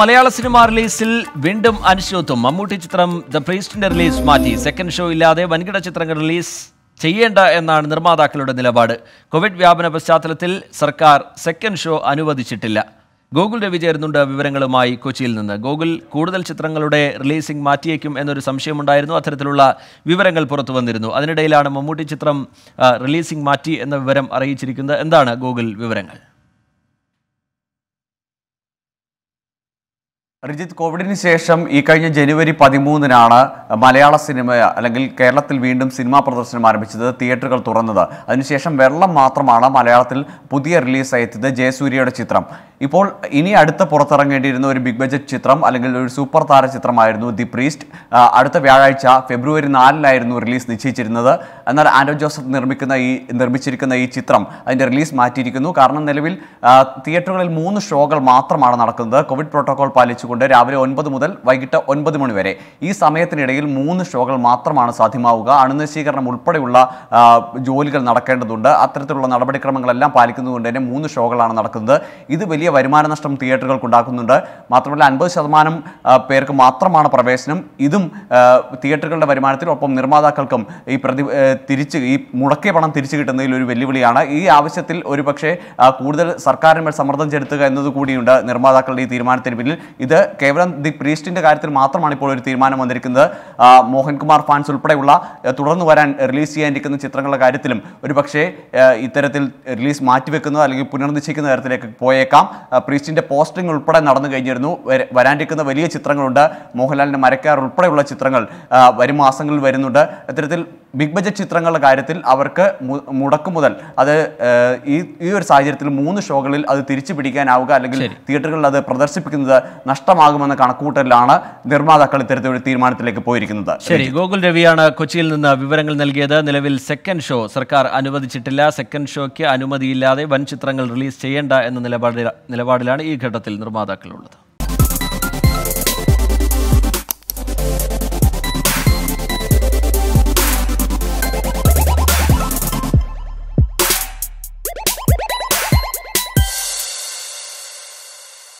മലയാള സിനിമാ റിലീസിൽ വീണ്ടും അനിശ്ചിതത്വം മമ്മൂട്ടി ചിത്രം ദ പ്രീസ്റ്റിന്റെ റിലീസ് മാറ്റി സെക്കൻഡ് ഷോ ഇല്ലാതെ വൻകിട ചിത്രങ്ങൾ റിലീസ് ചെയ്യേണ്ട എന്നാണ് നിർമ്മാതാക്കളുടെ നിലപാട് കോവിഡ് വ്യാപന പശ്ചാത്തലത്തിൽ സർക്കാർ സെക്കൻഡ് ഷോ അനുവദിച്ചിട്ടില്ല ഗൂഗിൾ രവി ചേരുന്നുണ്ട് വിവരങ്ങളുമായി കൊച്ചിയിൽ നിന്ന് ഗൂഗിൾ കൂടുതൽ ചിത്രങ്ങളുടെ റിലീസിംഗ് മാറ്റിയേക്കും എന്നൊരു സംശയമുണ്ടായിരുന്നു അത്തരത്തിലുള്ള വിവരങ്ങൾ പുറത്തു വന്നിരുന്നു അതിനിടയിലാണ് മമ്മൂട്ടി ചിത്രം റിലീസിംഗ് മാറ്റി എന്ന വിവരം അറിയിച്ചിരിക്കുന്നത് എന്താണ് ഗൂഗിൾ വിവരങ്ങൾ റിജിത്ത് കോവിഡിന് ശേഷം ഈ കഴിഞ്ഞ ജനുവരി പതിമൂന്നിനാണ് മലയാള സിനിമ അല്ലെങ്കിൽ കേരളത്തിൽ വീണ്ടും സിനിമാ പ്രദർശനം ആരംഭിച്ചത് തിയേറ്ററുകൾ തുറന്നത് അതിനുശേഷം വെള്ളം മാത്രമാണ് മലയാളത്തിൽ പുതിയ റിലീസായി എത്തിയത് ജയസൂര്യയുടെ ചിത്രം ഇപ്പോൾ ഇനി അടുത്ത പുറത്തിറങ്ങേണ്ടിയിരുന്ന ഒരു ബിഗ് ബജറ്റ് ചിത്രം അല്ലെങ്കിൽ ഒരു സൂപ്പർ താര ചിത്രമായിരുന്നു ദി പ്രീസ്റ്റ് അടുത്ത വ്യാഴാഴ്ച ഫെബ്രുവരി നാലിലായിരുന്നു റിലീസ് നിശ്ചയിച്ചിരുന്നത് എന്നാൽ ആൻഡോ ജോസഫ് നിർമ്മിക്കുന്ന ഈ നിർമ്മിച്ചിരിക്കുന്ന ഈ ചിത്രം അതിൻ്റെ റിലീസ് മാറ്റിയിരിക്കുന്നു കാരണം നിലവിൽ തിയേറ്ററുകളിൽ മൂന്ന് ഷോകൾ മാത്രമാണ് നടക്കുന്നത് കോവിഡ് പ്രോട്ടോകോൾ പാലിച്ചു കൊണ്ട് രാവിലെ ഒൻപത് മുതൽ വൈകിട്ട് ഒൻപത് മണി വരെ ഈ സമയത്തിനിടയിൽ മൂന്ന് ഷോകൾ മാത്രമാണ് സാധ്യമാവുക അണുനശീകരണം ഉൾപ്പെടെയുള്ള ജോലികൾ നടക്കേണ്ടതുണ്ട് അത്തരത്തിലുള്ള നടപടിക്രമങ്ങളെല്ലാം പാലിക്കുന്നതുകൊണ്ട് തന്നെ മൂന്ന് ഷോകളാണ് നടക്കുന്നത് ഇത് വലിയ വരുമാന നഷ്ടം തിയേറ്ററുകൾക്ക് ഉണ്ടാക്കുന്നുണ്ട് മാത്രമല്ല അൻപത് ശതമാനം പേർക്ക് മാത്രമാണ് പ്രവേശനം ഇതും തിയേറ്ററുകളുടെ വരുമാനത്തിൽ ഒപ്പം നിർമ്മാതാക്കൾക്കും ഈ പ്രതി തിരിച്ച് ഈ മുടക്കിയ പണം തിരിച്ചു കിട്ടുന്നതിൽ ഒരു വെല്ലുവിളിയാണ് ഈ ആവശ്യത്തിൽ ഒരുപക്ഷെ കൂടുതൽ സർക്കാരിന്മേൽ സമ്മർദ്ദം ചെലുത്തുക എന്നതുകൂടിയുണ്ട് കൂടിയുണ്ട് നിർമ്മാതാക്കളുടെ ഈ തീരുമാനത്തിന് പിന്നിൽ ഇത് കേവലം ദി പ്രീസ്റ്റിന്റെ കാര്യത്തിൽ മാത്രമാണ് ഇപ്പോൾ ഒരു തീരുമാനം വന്നിരിക്കുന്നത് മോഹൻകുമാർ ഫാൻസ് ഉൾപ്പെടെയുള്ള തുടർന്ന് വരാൻ റിലീസ് ചെയ്യാനിരിക്കുന്ന ചിത്രങ്ങളുടെ കാര്യത്തിലും ഒരു പക്ഷേ ഇത്തരത്തിൽ റിലീസ് മാറ്റിവെക്കുന്നത് അല്ലെങ്കിൽ പുനർനിശ്ചയിക്കുന്ന തരത്തിലേക്ക് പോയേക്കാം പ്രീസ്റ്റിന്റെ പോസ്റ്റിംഗ് ഉൾപ്പെടെ നടന്നു കഴിഞ്ഞിരുന്നു വരാനിരിക്കുന്ന വലിയ ചിത്രങ്ങളുണ്ട് മോഹൻലാലിന്റെ മരക്കാർ ഉൾപ്പെടെയുള്ള ചിത്രങ്ങൾ വരും മാസങ്ങളിൽ വരുന്നുണ്ട് ഇത്തരത്തിൽ ബിഗ് ബജറ്റ് ചിത്രങ്ങളുടെ കാര്യത്തിൽ അവർക്ക് മുടക്കു മുതൽ അത് ഈ ഈ ഒരു സാഹചര്യത്തിൽ മൂന്ന് ഷോകളിൽ അത് തിരിച്ചു പിടിക്കാനാവുക അല്ലെങ്കിൽ തിയേറ്ററുകളിൽ അത് പ്രദർശിപ്പിക്കുന്നത് നഷ്ടമാകുമെന്ന കണക്കൂട്ടലിലാണ് നിർമ്മാതാക്കൾ ഇത്തരത്തിലൊരു തീരുമാനത്തിലേക്ക് പോയിരിക്കുന്നത് ശരി ഗോകുൽ രവിയാണ് കൊച്ചിയിൽ നിന്ന് വിവരങ്ങൾ നൽകിയത് നിലവിൽ സെക്കൻഡ് ഷോ സർക്കാർ അനുവദിച്ചിട്ടില്ല സെക്കൻഡ് ഷോയ്ക്ക് അനുമതിയില്ലാതെ വൻ ചിത്രങ്ങൾ റിലീസ് ചെയ്യേണ്ട എന്ന നിലപാടിലാണ് ഈ ഘട്ടത്തിൽ നിർമ്മാതാക്കളുള്ളത്